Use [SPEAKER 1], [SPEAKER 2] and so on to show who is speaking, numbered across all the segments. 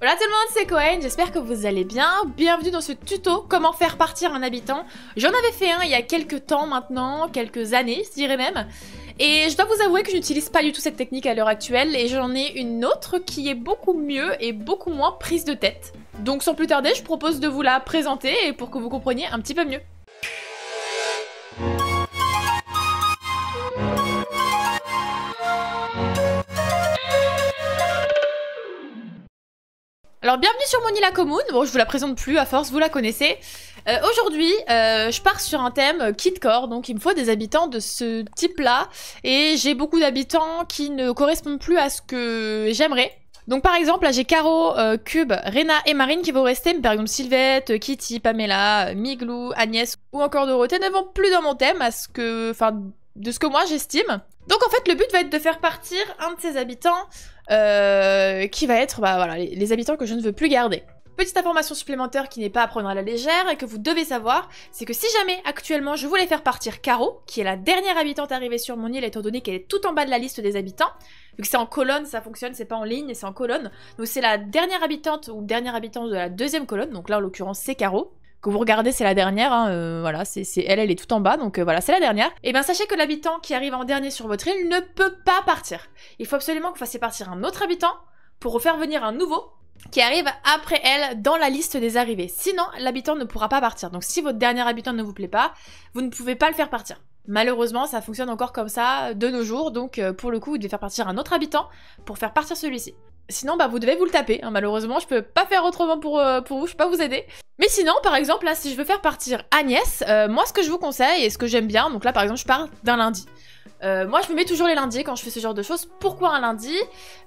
[SPEAKER 1] Hola tout le monde, c'est Cohen, j'espère que vous allez bien. Bienvenue dans ce tuto comment faire partir un habitant. J'en avais fait un il y a quelques temps maintenant, quelques années, je dirais même. Et je dois vous avouer que je n'utilise pas du tout cette technique à l'heure actuelle et j'en ai une autre qui est beaucoup mieux et beaucoup moins prise de tête. Donc sans plus tarder, je propose de vous la présenter et pour que vous compreniez un petit peu mieux. Alors bienvenue sur mon île commune, bon je vous la présente plus à force, vous la connaissez. Euh, aujourd'hui, euh, je pars sur un thème euh, kitcore, donc il me faut des habitants de ce type-là, et j'ai beaucoup d'habitants qui ne correspondent plus à ce que j'aimerais. Donc par exemple, là j'ai Caro, Cube, Rena et Marine qui vont rester, mais par exemple Sylvette, Kitty, Pamela, Miglou, Agnès ou encore Dorothée ne vont plus dans mon thème, à ce que, de ce que moi j'estime. Donc en fait le but va être de faire partir un de ses habitants euh, qui va être bah, voilà, les, habitants que je ne veux plus garder. Petite information supplémentaire qui n'est pas à prendre à la légère et que vous devez savoir, c'est que si jamais actuellement je voulais faire partir Caro, qui est la dernière habitante arrivée sur mon île étant donné qu'elle est tout en bas de la liste des habitants, vu que c'est en colonne, ça fonctionne, c'est pas en ligne, c'est en colonne, donc c'est la dernière habitante ou dernière habitante de la deuxième colonne, donc là en l'occurrence c'est Caro, que vous regardez, c'est la dernière. Hein, euh, voilà, c'est elle, elle est tout en bas, donc euh, voilà, c'est la dernière. Et bien sachez que l'habitant qui arrive en dernier sur votre île ne peut pas partir. Il faut absolument que vous fassiez partir un autre habitant pour faire venir un nouveau qui arrive après elle dans la liste des arrivées. Sinon, l'habitant ne pourra pas partir. Donc si votre dernier habitant ne vous plaît pas, vous ne pouvez pas le faire partir. Malheureusement, ça fonctionne encore comme ça de nos jours, donc euh, pour le coup, vous devez faire partir un autre habitant pour faire partir celui-ci. Sinon, bah, vous devez vous le taper. Hein. Malheureusement, je peux pas faire autrement pour, euh, pour vous, je peux pas vous aider. Mais sinon, par exemple, là, si je veux faire partir Agnès, euh, moi, ce que je vous conseille et ce que j'aime bien, donc là, par exemple, je parle d'un lundi. Euh, moi, je me mets toujours les lundis quand je fais ce genre de choses. Pourquoi un lundi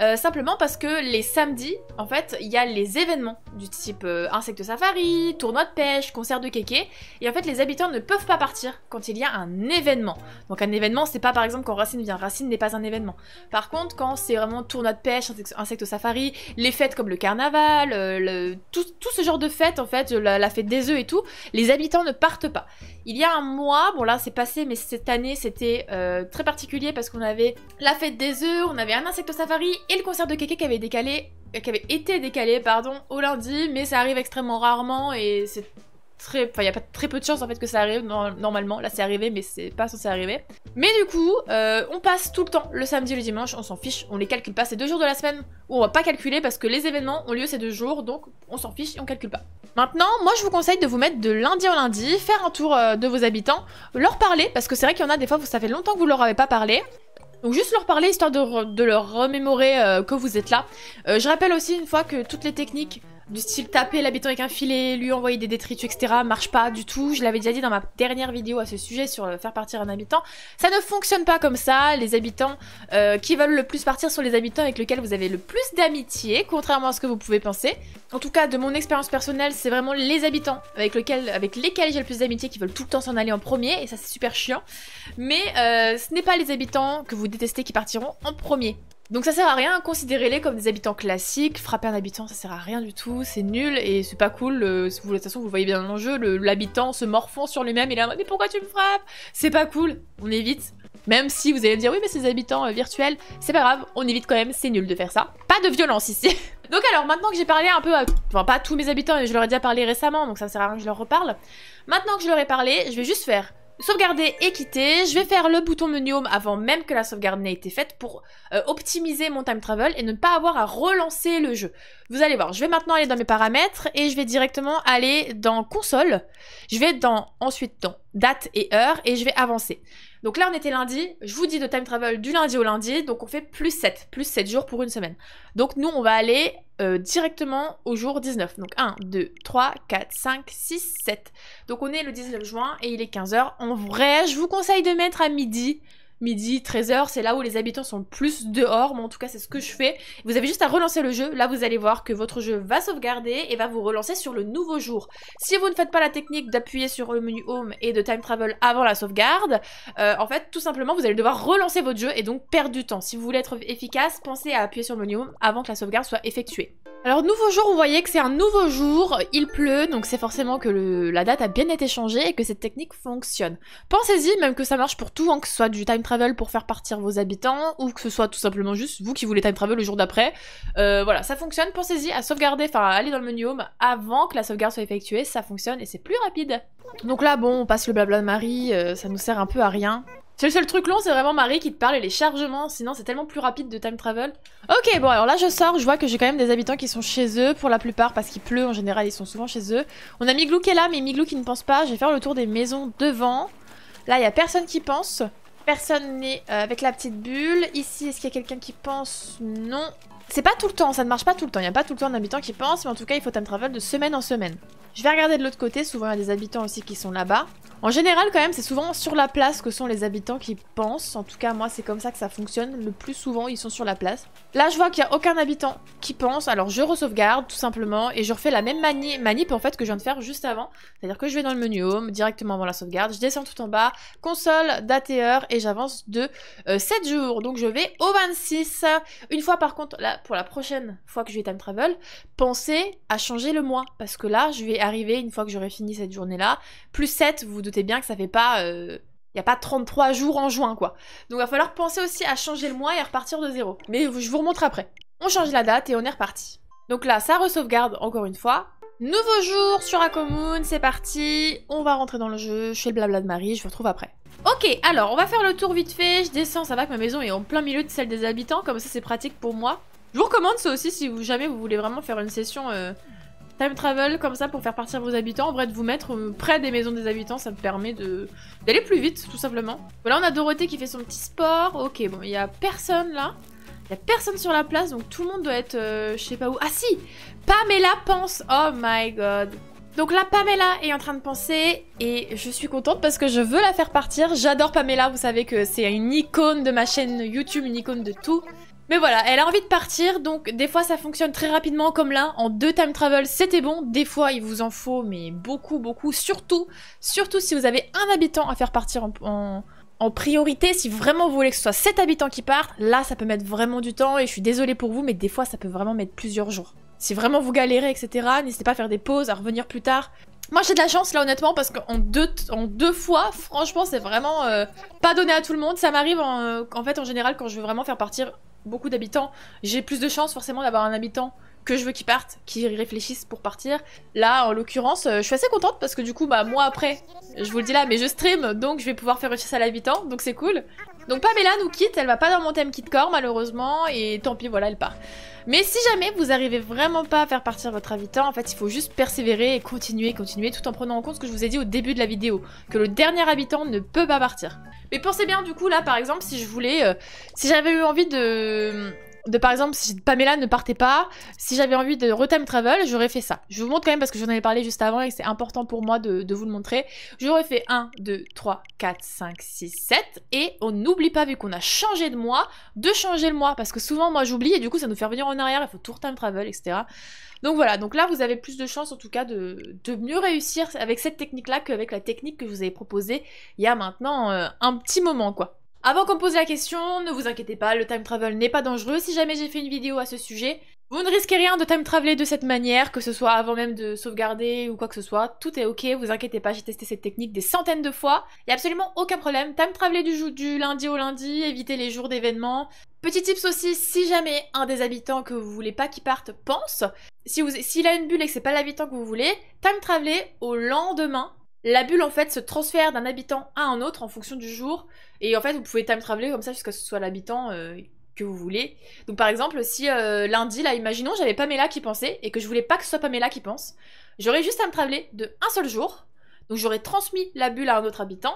[SPEAKER 1] euh, Simplement parce que les samedis, en fait, il y a les événements du type euh, insecte safari, tournoi de pêche, concert de kéké. Et en fait, les habitants ne peuvent pas partir quand il y a un événement. Donc un événement, c'est pas par exemple quand Racine vient. Racine n'est pas un événement. Par contre, quand c'est vraiment tournoi de pêche, insecte safari, les fêtes comme le carnaval, tout, ce genre de fêtes, en fait, la, fête des œufs et tout, les habitants ne partent pas. Il y a un mois, bon là, c'est passé, mais cette année, c'était très particulier parce qu'on avait la fête des œufs, on avait un insecto safari et le concert de Kéké qui avait décalé euh, qui avait été décalé pardon au lundi mais ça arrive extrêmement rarement et c'est il y a pas très peu de chances en fait que ça arrive normalement. Là c'est arrivé mais c'est pas censé arriver. Mais du coup, euh, on passe tout le temps le samedi et le dimanche, on s'en fiche, on les calcule pas. C'est deux jours de la semaine où on va pas calculer parce que les événements ont lieu ces deux jours, donc on s'en fiche et on calcule pas. Maintenant, moi je vous conseille de vous mettre de lundi en lundi, faire un tour euh, de vos habitants, leur parler parce que c'est vrai qu'il y en a des fois ça fait longtemps que vous leur avez pas parlé. Donc juste leur parler histoire de, leur remémorer euh, que vous êtes là. je rappelle aussi une fois que toutes les techniques du style taper l'habitant avec un filet, lui envoyer des détritus, etc. marche pas du tout. Je l'avais déjà dit dans ma dernière vidéo à ce sujet sur euh, faire partir un habitant. Ça ne fonctionne pas comme ça. Les habitants euh, qui veulent le plus partir sont les habitants avec lesquels vous avez le plus d'amitié, contrairement à ce que vous pouvez penser. En tout cas, de mon expérience personnelle, c'est vraiment les habitants avec, lesquels j'ai le plus d'amitié qui veulent tout le temps s'en aller en premier, et ça c'est super chiant. Mais euh, ce n'est pas les habitants que vous détestez qui partiront en premier. Donc ça sert à rien, considérez-les comme des habitants classiques, frapper un habitant ça sert à rien du tout, c'est nul et c'est pas cool, euh, de toute façon vous voyez bien l'enjeu, l'habitant se morfond sur lui-même, il est là mais pourquoi tu me frappes C'est pas cool, on évite. Même si vous allez me dire oui mais ces habitants euh, virtuels, c'est pas grave, on évite quand même, c'est nul de faire ça. Pas de violence ici Donc alors maintenant que j'ai parlé un peu, à... enfin pas à tous mes habitants, mais je leur ai déjà parlé récemment donc ça sert à rien que je leur reparle. Maintenant que je leur ai parlé, je vais juste faire Sauvegarder et quitter. Je vais faire le bouton menu home avant même que la sauvegarde n'ait été faite pour euh, optimiser mon time travel et ne pas avoir à relancer le jeu. Vous allez voir, je vais maintenant aller dans mes paramètres et je vais directement aller dans console. Je vais dans ensuite dans date et heure et je vais avancer. Donc là, on était lundi. Je vous dis de time travel du lundi au lundi. Donc on fait plus 7, plus 7 jours pour une semaine. Donc nous, on va aller euh, directement au jour 19. Donc 1, 2, 3, 4, 5, 6, 7. Donc on est le 19 juin et il est 15h. En vrai, je vous conseille de mettre à midi midi, 13h, c'est là où les habitants sont le plus dehors, mais en tout cas c'est ce que je fais. Vous avez juste à relancer le jeu, là vous allez voir que votre jeu va sauvegarder et va vous relancer sur le nouveau jour. Si vous ne faites pas la technique d'appuyer sur le menu Home et de Time Travel avant la sauvegarde, euh, en fait tout simplement vous allez devoir relancer votre jeu et donc perdre du temps. Si vous voulez être efficace, pensez à appuyer sur le menu Home avant que la sauvegarde soit effectuée. Alors nouveau jour, vous voyez que c'est un nouveau jour, il pleut, donc c'est forcément que la date a bien été changée et que cette technique fonctionne. Pensez-y, même que ça marche pour tout, en hein, que ce soit du time travel pour faire partir vos habitants, ou que ce soit tout simplement juste vous qui voulez time travel le jour d'après. Euh, voilà, ça fonctionne, pensez-y à sauvegarder, enfin à aller dans le menu home avant que la sauvegarde soit effectuée, ça fonctionne et c'est plus rapide. Donc là, bon, on passe le blabla de Marie, euh, ça nous sert un peu à rien. C'est le seul truc long, c'est vraiment Marie qui te parle et les chargements, sinon c'est tellement plus rapide de time travel. Ok, bon alors là je sors, je vois que j'ai quand même des habitants qui sont chez eux pour la plupart parce qu'il pleut en général, ils sont souvent chez eux. On a Miglou qui est là, mais Miglou qui ne pense pas, je vais faire le tour des maisons devant. Là il y a personne qui pense. Personne n'est euh, avec la petite bulle. Ici, est-ce qu'il y a quelqu'un qui pense Non. C'est pas tout le temps, ça ne marche pas tout le temps. Il n'y a pas tout le temps d'habitants qui pensent, mais en tout cas, il faut time travel de semaine en semaine. Je vais regarder de l'autre côté, souvent il y a des habitants aussi qui sont là-bas. En général, quand même, c'est souvent sur la place que sont les habitants qui pensent. En tout cas, moi, c'est comme ça que ça fonctionne. Le plus souvent, ils sont sur la place. Là, je vois qu'il n'y a aucun habitant qui pense. Alors, je re-sauvegarde, tout simplement. Et je refais la même manip, en fait, que je viens de faire juste avant. C'est-à-dire que je vais dans le menu Home, directement avant la sauvegarde. Je descends tout en bas. Console, date et heure. Et j'avance de 7 euh, jours. Donc, je vais au 26. Une fois, par contre, là, pour la prochaine fois que je vais time travel, pensez à changer le mois. Parce que là, je vais arriver, une fois que j'aurai fini cette journée-là, plus 7, vous doutez bien que ça fait pas. Il euh, n'y a pas 33 jours en juin, quoi. Donc il va falloir penser aussi à changer le mois et à repartir de zéro. Mais je vous remontre après. On change la date et on est reparti. Donc là, ça re-sauvegarde encore une fois. Nouveau jour sur Akomoon, c'est parti. On va rentrer dans le jeu. Je fais le blabla de Marie, je vous retrouve après. Ok, alors on va faire le tour vite fait. Je descends, ça va que ma maison est en plein milieu de celle des habitants. Comme ça, c'est pratique pour moi. Je vous recommande ça aussi si vous, jamais vous voulez vraiment faire une session euh, time travel comme ça pour faire partir vos habitants. En vrai, de vous mettre euh, près des maisons des habitants, ça me permet de d'aller plus vite, tout simplement. Voilà, on a Dorothée qui fait son petit sport. Ok, bon, il y a personne là. Il y a personne sur la place, donc tout le monde doit être euh, je sais pas où. Ah si Pamela pense Oh my god donc là, Pamela est en train de penser et je suis contente parce que je veux la faire partir. J'adore Pamela, vous savez que c'est une icône de ma chaîne YouTube, une icône de tout. Mais voilà, elle a envie de partir, donc des fois ça fonctionne très rapidement comme là, en deux time travel c'était bon, des fois il vous en faut, mais beaucoup, beaucoup, surtout, surtout si vous avez un habitant à faire partir en, priorité, si vraiment vous voulez que ce soit sept habitants qui partent, là ça peut mettre vraiment du temps, et je suis désolée pour vous, mais des fois ça peut vraiment mettre plusieurs jours. Si vraiment vous galérez, etc., n'hésitez pas à faire des pauses, à revenir plus tard, moi j'ai de la chance là honnêtement parce qu'en deux, en deux fois franchement c'est vraiment euh, pas donné à tout le monde. Ça m'arrive en, en, fait en général quand je veux vraiment faire partir beaucoup d'habitants, j'ai plus de chances forcément d'avoir un habitant que je veux qui parte, qui réfléchisse pour partir. Là, en l'occurrence, euh, je suis assez contente parce que du coup, bah, moi après, je vous le dis là, mais je stream, donc je vais pouvoir faire réussir à l'habitant, donc c'est cool. Donc Pamela nous quitte, elle va pas dans mon thème Kit malheureusement, et tant pis, voilà, elle part. Mais si jamais vous arrivez vraiment pas à faire partir votre habitant, en fait il faut juste persévérer et continuer, continuer, tout en prenant en compte ce que je vous ai dit au début de la vidéo, que le dernier habitant ne peut pas partir. Mais pensez bien du coup là par exemple si je voulais, euh, si j'avais eu envie de par exemple, si Pamela ne partait pas, si j'avais envie de retime travel, j'aurais fait ça. Je vous montre quand même parce que j'en avais parlé juste avant et c'est important pour moi de, vous le montrer. J'aurais fait 1, 2, 3, 4, 5, 6, 7 et on n'oublie pas, vu qu'on a changé de mois, de changer le mois parce que souvent moi j'oublie et du coup ça nous fait revenir en arrière, il faut tout retime travel, etc. Donc voilà, donc là vous avez plus de chances en tout cas de, mieux réussir avec cette technique là qu'avec la technique que je vous avais proposée il y a maintenant euh, un petit moment quoi. Avant qu'on pose la question, ne vous inquiétez pas, le time travel n'est pas dangereux. Si jamais j'ai fait une vidéo à ce sujet, vous ne risquez rien de time traveler de cette manière, que ce soit avant même de sauvegarder ou quoi que ce soit. Tout est ok, vous inquiétez pas, j'ai testé cette technique des centaines de fois. Il n'y a absolument aucun problème. Time traveler du, du lundi au lundi, éviter les jours d'événements. Petit tips aussi, si jamais un des habitants que vous voulez pas qu'il parte pense, s'il a une bulle et que c'est pas l'habitant que vous voulez, time traveler au lendemain la bulle en fait se transfère d'un habitant à un autre en fonction du jour et en fait vous pouvez time traveler comme ça jusqu'à ce que ce soit l'habitant euh, que vous voulez. Donc par exemple si euh, lundi là imaginons j'avais Pamela qui pensait et que je voulais pas que ce soit Pamela qui pense, j'aurais juste à me traveler de un seul jour. Donc j'aurais transmis la bulle à un autre habitant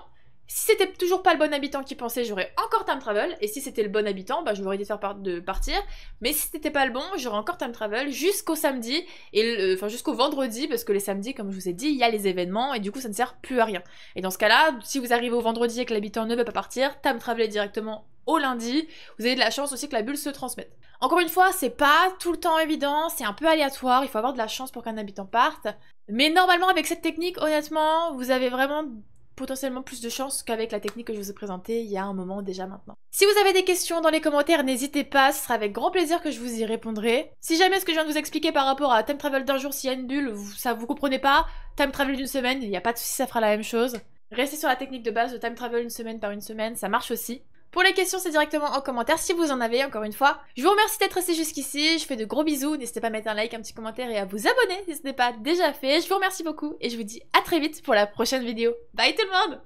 [SPEAKER 1] si c'était toujours pas le bon habitant qui pensait, j'aurais encore time travel. Et si c'était le bon habitant, bah, je lui aurais faire de partir. Mais si c'était pas le bon, j'aurais encore time travel jusqu'au samedi, et euh, enfin jusqu'au vendredi, parce que les samedis, comme je vous ai dit, il y a les événements, et du coup ça ne sert plus à rien. Et dans ce cas-là, si vous arrivez au vendredi et que l'habitant ne veut pas partir, time est directement au lundi. Vous avez de la chance aussi que la bulle se transmette. Encore une fois, c'est pas tout le temps évident, c'est un peu aléatoire, il faut avoir de la chance pour qu'un habitant parte. Mais normalement, avec cette technique, honnêtement, vous avez vraiment potentiellement plus de chance qu'avec la technique que je vous ai présentée il y a un moment déjà maintenant. Si vous avez des questions dans les commentaires, n'hésitez pas, ce sera avec grand plaisir que je vous y répondrai. Si jamais ce que je viens de vous expliquer par rapport à time travel d'un jour, s'il y ça vous comprenez pas, time travel d'une semaine, il n'y a pas de souci, ça fera la même chose. Restez sur la technique de base de time travel une semaine par une semaine, ça marche aussi. Pour les questions, c'est directement en commentaire si vous en avez, encore une fois. Je vous remercie d'être resté jusqu'ici, je fais de gros bisous, n'hésitez pas à mettre un like, un petit commentaire et à vous abonner si ce n'est pas déjà fait. Je vous remercie beaucoup et je vous dis à très vite pour la prochaine vidéo. Bye tout le monde